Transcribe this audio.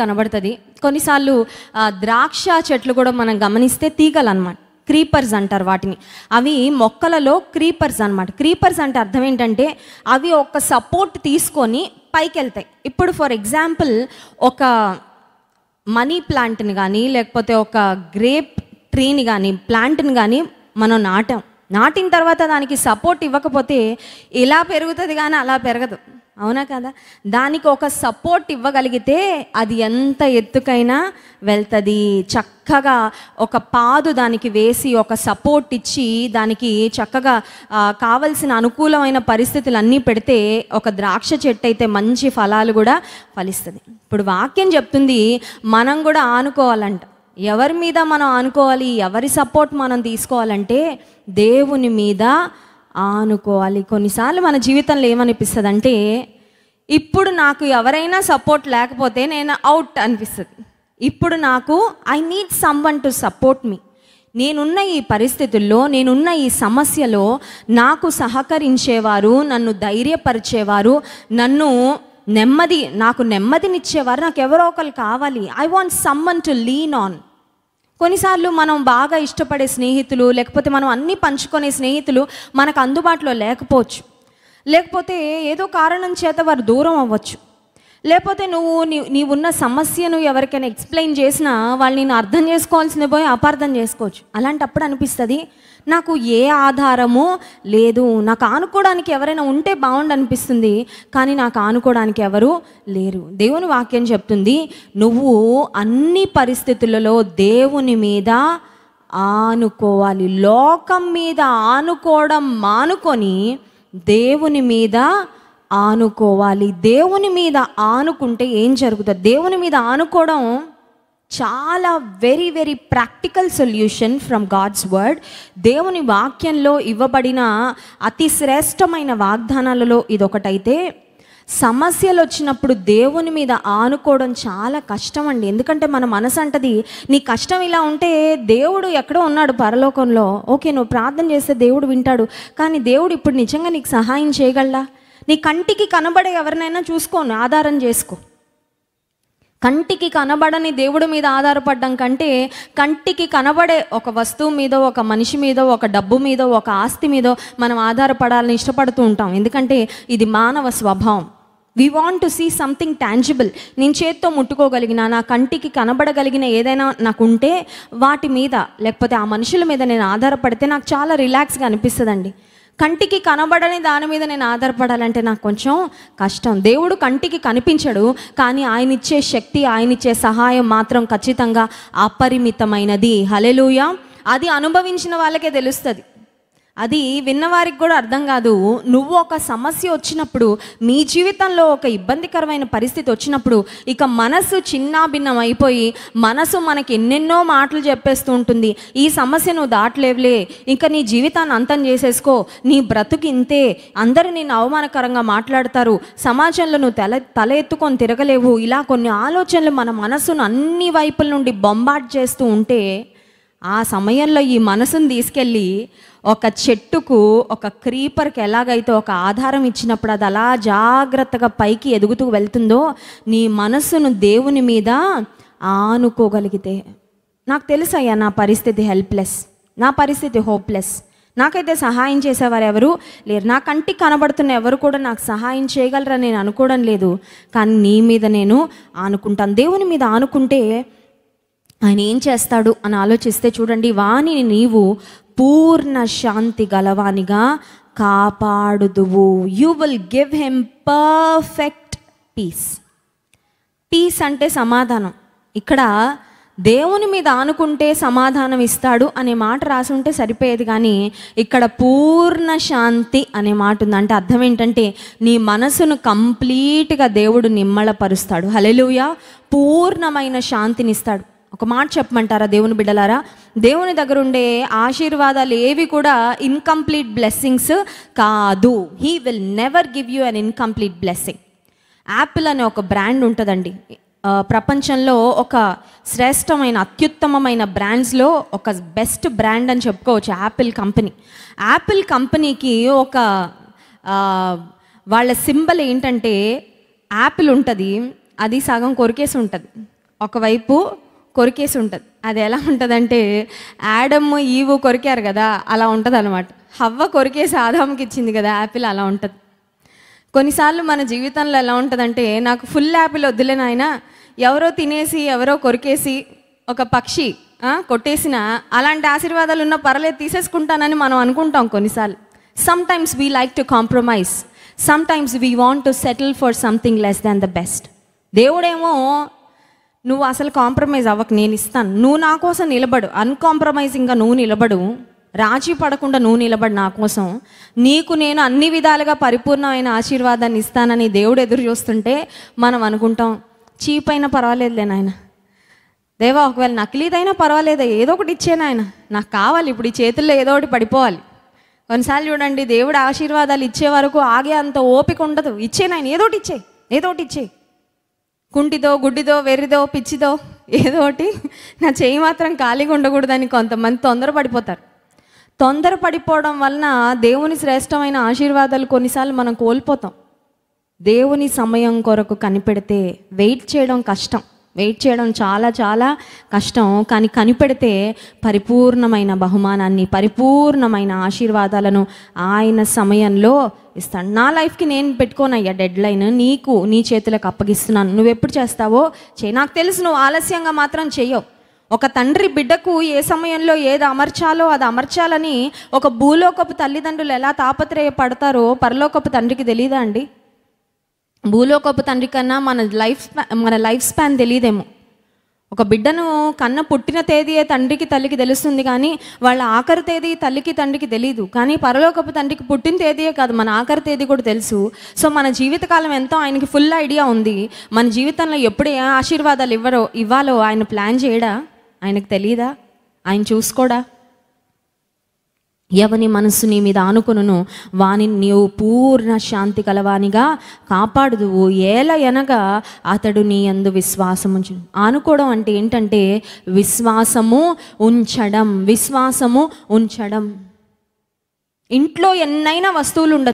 కనబడుతుంది కొన్నిసార్లు ద్రాక్ష చెట్లు కూడా మనం గమనిస్తే తీగలు అనమాట క్రీపర్స్ అంటారు వాటిని అవి మొక్కలలో క్రీపర్స్ అనమాట క్రీపర్స్ అంటే అర్థం ఏంటంటే అవి ఒక సపోర్ట్ తీసుకొని పైకి వెళ్తాయి ఇప్పుడు ఫర్ ఎగ్జాంపుల్ ఒక మనీ ప్లాంట్ని కానీ లేకపోతే ఒక గ్రేప్ ట్రీని కానీ ప్లాంట్ని కానీ మనం నాటాం నాటిన తర్వాత దానికి సపోర్ట్ ఇవ్వకపోతే ఇలా పెరుగుతుంది కానీ అలా పెరగదు అవునా కదా దానికి ఒక సపోర్ట్ ఇవ్వగలిగితే అది ఎంత ఎత్తుకైనా వెళ్తుంది చక్కగా ఒక పాదు దానికి వేసి ఒక సపోర్ట్ ఇచ్చి దానికి చక్కగా కావలసిన అనుకూలమైన పరిస్థితులు అన్నీ పెడితే ఒక ద్రాక్ష చెట్టు అయితే మంచి ఫలాలు కూడా ఫలిస్తుంది ఇప్పుడు వాక్యం చెప్తుంది మనం కూడా ఆనుకోవాలంట ఎవరి మీద మనం ఆనుకోవాలి ఎవరి సపోర్ట్ మనం తీసుకోవాలంటే దేవుని మీద అనుకోవాలి కొన్నిసార్లు మన జీవితంలో ఏమనిపిస్తుంది అంటే ఇప్పుడు నాకు ఎవరైనా సపోర్ట్ లేకపోతే నేను అవుట్ అనిపిస్తుంది ఇప్పుడు నాకు I need someone to support me నేనున్న ఈ పరిస్థితుల్లో నేనున్న ఈ సమస్యలో నాకు సహకరించేవారు నన్ను ధైర్యపరిచేవారు నన్ను నెమ్మది నాకు నెమ్మదినిచ్చేవారు నాకు ఎవరో ఒకరు కావాలి I want someone to lean on కొన్నిసార్లు మనం బాగా ఇష్టపడే స్నేహితులు లేకపోతే మనం అన్నీ పంచుకునే స్నేహితులు మనకు అందుబాటులో లేకపోవచ్చు లేకపోతే ఏదో కారణం చేత వారు దూరం అవ్వచ్చు లేకపోతే నువ్వు నీ నీవున్న సమస్యను ఎవరికైనా ఎక్స్ప్లెయిన్ చేసినా వాళ్ళు నేను అర్థం చేసుకోవాల్సిన పోయి అపార్థం చేసుకోవచ్చు అలాంటప్పుడు అనిపిస్తుంది నాకు ఏ ఆధారము లేదు నాకు ఆనుకోవడానికి ఎవరైనా ఉంటే బాగుండు అనిపిస్తుంది కానీ నాకు ఆనుకోవడానికి ఎవరు లేరు దేవుని వాక్యం చెప్తుంది నువ్వు అన్ని పరిస్థితులలో దేవుని మీద ఆనుకోవాలి లోకం మీద ఆనుకోవడం మానుకొని దేవుని మీద ఆనుకోవాలి దేవుని మీద ఆనుకుంటే ఏం జరుగుతుంది దేవుని మీద ఆనుకోవడం చాలా very very practical solution from God's word దేవుని వాక్యంలో ఇవ్వబడిన అతి శ్రేష్టమైన వాగ్దానాలలో ఇదొకటైతే సమస్యలు వచ్చినప్పుడు దేవుని మీద ఆనుకోవడం చాలా కష్టం అండి ఎందుకంటే మన మనసు అంటది నీ కష్టం ఇలా ఉంటే దేవుడు ఎక్కడో ఉన్నాడు పరలోకంలో ఓకే నువ్వు ప్రార్థన చేస్తే దేవుడు వింటాడు కానీ దేవుడు ఇప్పుడు నిజంగా నీకు సహాయం చేయగలడా నీ కంటికి కనబడే ఎవరినైనా చూసుకోను ఆధారం చేసుకో కంటికి కనబడని దేవుడి మీద ఆధారపడడం కంటే కంటికి కనబడే ఒక వస్తువు మీద ఒక మనిషి మీద ఒక డబ్బు మీద ఒక ఆస్తి మీద మనం ఆధారపడాలని ఇష్టపడుతూ ఉంటాం ఎందుకంటే ఇది మానవ స్వభావం we want to see something tangible నేను చేత్తో ముట్టుకోగలిగిన నా కంటికి కనబడగలిగిన ఏదైనా నాకు ఉంటే వాటి మీద లేకపోతే ఆ మనుషుల మీద నేను ఆధారపడితే నాకు చాలా రిలాక్స్గా అనిపిస్తుందండి కంటికి కనబడని దాని మీద నేను ఆధారపడాలంటే నాకు కొంచెం కష్టం దేవుడు కంటికి కనిపించడు కానీ ఆయన ఇచ్చే శక్తి ఆయన ఇచ్చే సహాయం మాత్రం ఖచ్చితంగా అపరిమితమైనది హలెలుయా అది అనుభవించిన వాళ్ళకే తెలుస్తుంది అది విన్నవారికి కూడా అర్థం కాదు నువ్వు ఒక సమస్య వచ్చినప్పుడు మీ జీవితంలో ఒక ఇబ్బందికరమైన పరిస్థితి వచ్చినప్పుడు ఇక మనసు చిన్నాభిన్నం అయిపోయి మనసు మనకి ఎన్నెన్నో మాటలు చెప్పేస్తూ ఉంటుంది ఈ సమస్య నువ్వు దాటలేవులే ఇంకా నీ జీవితాన్ని అంతం చేసేసుకో నీ బ్రతుకు ఇంతే అందరూ నేను అవమానకరంగా మాట్లాడతారు సమాజంలో నువ్వు తల తల ఎత్తుకొని తిరగలేవు ఇలా కొన్ని ఆలోచనలు మన మనసును అన్ని వైపుల నుండి బొంబాట్ చేస్తూ ఉంటే ఆ సమయంలో ఈ మనసును తీసుకెళ్ళి ఒక చెట్టుకు ఒక క్రీపర్కి ఎలాగైతే ఒక ఆధారం ఇచ్చినప్పుడు అది అలా జాగ్రత్తగా పైకి ఎదుగుతూ వెళ్తుందో నీ మనసును దేవుని మీద ఆనుకోగలిగితే నాకు తెలుసయ్యా నా పరిస్థితి హెల్ప్లెస్ నా పరిస్థితి హోప్లెస్ నాకైతే సహాయం చేసేవారు ఎవరు లేరు నా కంటికి కనబడుతున్న ఎవరు కూడా నాకు సహాయం చేయగలరని నేను అనుకోవడం లేదు కానీ నీ మీద నేను ఆనుకుంటాను దేవుని మీద ఆనుకుంటే ఆయన ఏం చేస్తాడు అని ఆలోచిస్తే చూడండి వాణిని నీవు పూర్ణ శాంతి గలవానిగా కాపాడుదువు you will give him perfect peace peace అంటే సమాధానం ఇక్కడ దేవుని మీద ఆనుకుంటే సమాధానం ఇస్తాడు అనే మాట రాసుంటే సరిపోయేది కానీ ఇక్కడ పూర్ణ శాంతి అనే మాట ఉంది అంటే అర్థం ఏంటంటే నీ మనసును కంప్లీట్గా దేవుడు నిమ్మలపరుస్తాడు హలెలుయా పూర్ణమైన శాంతినిస్తాడు ఒక మాట చెప్పమంటారా దేవుని బిడ్డలారా దేవుని దగ్గర ఉండే ఆశీర్వాదాలు ఏవి కూడా ఇన్కంప్లీట్ బ్లెస్సింగ్స్ కాదు he will never give you an incomplete blessing apple అనే ఒక బ్రాండ్ ఉంటుందండి ప్రపంచంలో ఒక శ్రేష్టమైన అత్యుత్తమమైన బ్రాండ్స్లో ఒక బెస్ట్ బ్రాండ్ అని చెప్పుకోవచ్చు యాపిల్ కంపెనీ యాపిల్ కంపెనీకి ఒక వాళ్ళ సింబల్ ఏంటంటే యాపిల్ ఉంటుంది అది సగం కొరికేసి ఉంటుంది ఒకవైపు కొరికేసి ఉంటుంది అది ఎలా ఉంటుందంటే యాడమ్ ఈవు కొరికారు కదా అలా ఉంటుంది అనమాట హవ్వ కొరికేసి ఆదాముకి ఇచ్చింది కదా యాపిల్ అలా ఉంటుంది కొన్నిసార్లు మన జీవితంలో ఎలా ఉంటుందంటే నాకు ఫుల్ యాపిల్ వద్దులే నాయన ఎవరో తినేసి ఎవరో కొరికేసి ఒక పక్షి కొట్టేసిన అలాంటి ఆశీర్వాదాలు ఉన్న పర్లేదు తీసేసుకుంటానని మనం అనుకుంటాం కొన్నిసార్లు sometimes we like to compromise sometimes we want to settle for something less than the best దేవుడేమో నువ్వు అసలు కాంప్రమైజ్ అవ్వకు నేను ఇస్తాను నువ్వు నా కోసం నిలబడు అన్కాంప్రమైజింగ్గా నువ్వు నిలబడు రాజీ పడకుండా నువ్వు నిలబడి నా కోసం నీకు నేను అన్ని విధాలుగా పరిపూర్ణమైన ఆశీర్వాదాన్ని ఇస్తానని దేవుడు ఎదురు చూస్తుంటే మనం అనుకుంటాం చీప్ అయినా పర్వాలేదులే నాయన దేవా ఒకవేళ నకిలీదైనా పర్వాలేదా ఏదో ఒకటి ఇచ్చే నాయన నాకు కావాలి ఇప్పుడు ఈ చేతుల్లో ఏదో ఒకటి పడిపోవాలి కొన్నిసార్లు చూడండి దేవుడు ఆశీర్వాదాలు ఇచ్చే వరకు ఆగే అంత ఓపిక ఉండదు ఇచ్చే నాయన ఏదో ఒకటి ఇచ్చే ఏదో ఒకటి ఇచ్చే కుంటిదో గుడ్డిదో వెర్రిదో పిచ్చిదో ఏదో ఒకటి నా చేయి మాత్రం ఖాళీగా ఉండకూడదని కొంతమంది తొందరపడిపోతారు తొందరపడిపోవడం వలన దేవుని శ్రేష్టమైన ఆశీర్వాదాలు కొన్నిసార్లు మనం కోల్పోతాం దేవుని సమయం కొరకు కనిపెడితే వెయిట్ చేయడం కష్టం వెయిట్ చేయడం చాలా చాలా కష్టం కానీ కనిపెడితే పరిపూర్ణమైన బహుమానాన్ని పరిపూర్ణమైన ఆశీర్వాదాలను ఆయన సమయంలో ఇస్తాను నా లైఫ్కి నేను పెట్టుకోనయ్యా డెడ్ లైన్ నీకు నీ చేతులకు అప్పగిస్తున్నాను నువ్వెప్పుడు చేస్తావో చే నాకు తెలుసు నువ్వు ఆలస్యంగా మాత్రం చేయవు ఒక తండ్రి బిడ్డకు ఏ సమయంలో ఏది అమర్చాలో అది అమర్చాలని ఒక భూలోకపు తల్లిదండ్రులు ఎలా తాపత్రయపడతారో పరలోకపు తండ్రికి తెలియదా అండి భూలోకపు తండ్రి కన్నా మన లైఫ్ మన లైఫ్ స్పాన్ తెలియదేమో ఒక బిడ్డను కన్న పుట్టిన తేదీ తండ్రికి తల్లికి తెలుస్తుంది కానీ వాళ్ళ ఆఖరి తేదీ తల్లికి తండ్రికి తెలియదు కానీ పరలోకపు తండ్రికి పుట్టిన తేదీయే కాదు మన ఆఖరి తేదీ కూడా తెలుసు సో మన జీవితకాలం ఎంతో ఆయనకి ఫుల్ ఐడియా ఉంది మన జీవితంలో ఎప్పుడు ఏ ఆశీర్వాదాలు ఇవ్వరో ఇవ్వాలో ఆయన ప్లాన్ చేయడా ఆయనకు తెలియదా ఆయన చూసుకోడా ఎవని మనసు నీ మీద ఆనుకును వానిని నీవు పూర్ణ శాంతి కలవానిగా కాపాడుదువు ఏల ఎనగా అతడు నీ అందు విశ్వాసము ఆనుకోవడం అంటే ఏంటంటే విశ్వాసము ఉంచడం విశ్వాసము ఉంచడం ఇంట్లో ఎన్నైనా వస్తువులు ఉండదు